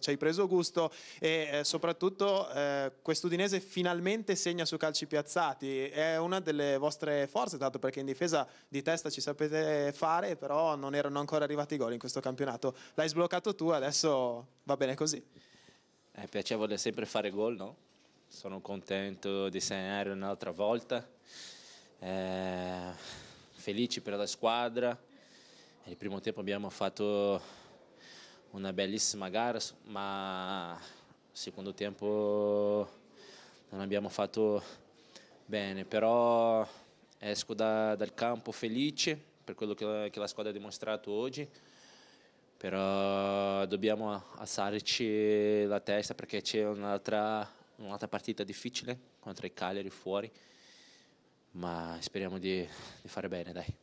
ci hai preso gusto e eh, soprattutto eh, quest'Udinese finalmente segna su calci piazzati, è una delle vostre forze tanto perché in difesa di testa ci sapete fare, però non erano ancora arrivati i gol in questo campionato, l'hai sbloccato tu, adesso va bene così. È piacevole sempre fare gol, no? Sono contento di segnare un'altra volta. Eh, felici per la squadra. Nel primo tempo abbiamo fatto una bellissima gara, ma secondo tempo non abbiamo fatto bene, però esco da, dal campo felice per quello che la, che la, squadra ha dimostrato oggi, però dobbiamo alzarci la testa perché c'è un'altra, un'altra partita difficile contro i Cagliari fuori, ma speriamo di, di fare bene, dai.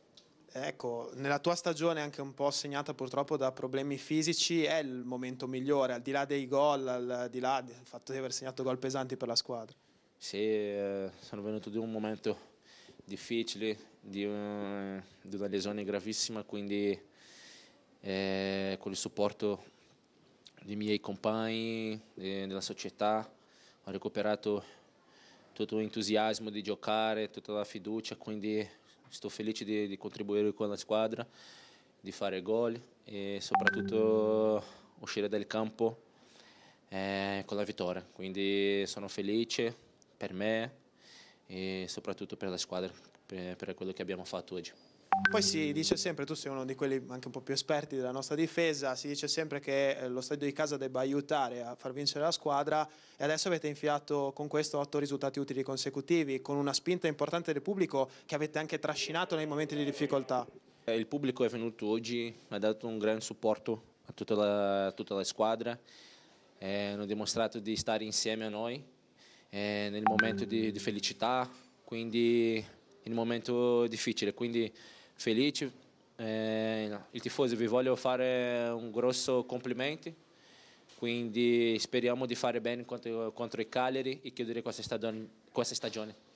Ecco, nella tua stagione anche un po' segnata purtroppo da problemi fisici, è il momento migliore, al di là dei gol, al di là del fatto di aver segnato gol pesanti per la squadra. Sì, eh, sono venuto da un momento difficile, di, un, eh, di una lesione gravissima, quindi eh, con il supporto dei miei compagni, eh, della società, ho recuperato tutto l'entusiasmo di giocare, tutta la fiducia, quindi sto felice di, di contribuire con la squadra, di fare gol e soprattutto uscire dal campo eh, con la vittoria. Quindi sono felice per me e soprattutto per la squadra, per, per quello che abbiamo fatto oggi. Poi si dice sempre, tu sei uno di quelli anche un po' più esperti della nostra difesa, si dice sempre che eh, lo stadio di casa debba aiutare a far vincere la squadra e adesso avete infilato con questo otto risultati utili consecutivi, con una spinta importante del pubblico che avete anche trascinato nei momenti di difficoltà. Eh, il pubblico è venuto oggi, ha dato un gran supporto a tutta la, a tutta la squadra, eh, hanno dimostrato di stare insieme a noi eh, nel momento di, di felicità, quindi in un momento difficile, quindi felice. Eh, I tifosi vi voglio fare un grosso complimento, quindi speriamo di fare bene contro, contro i Cagliari e chiudere questa stagione. Questa stagione.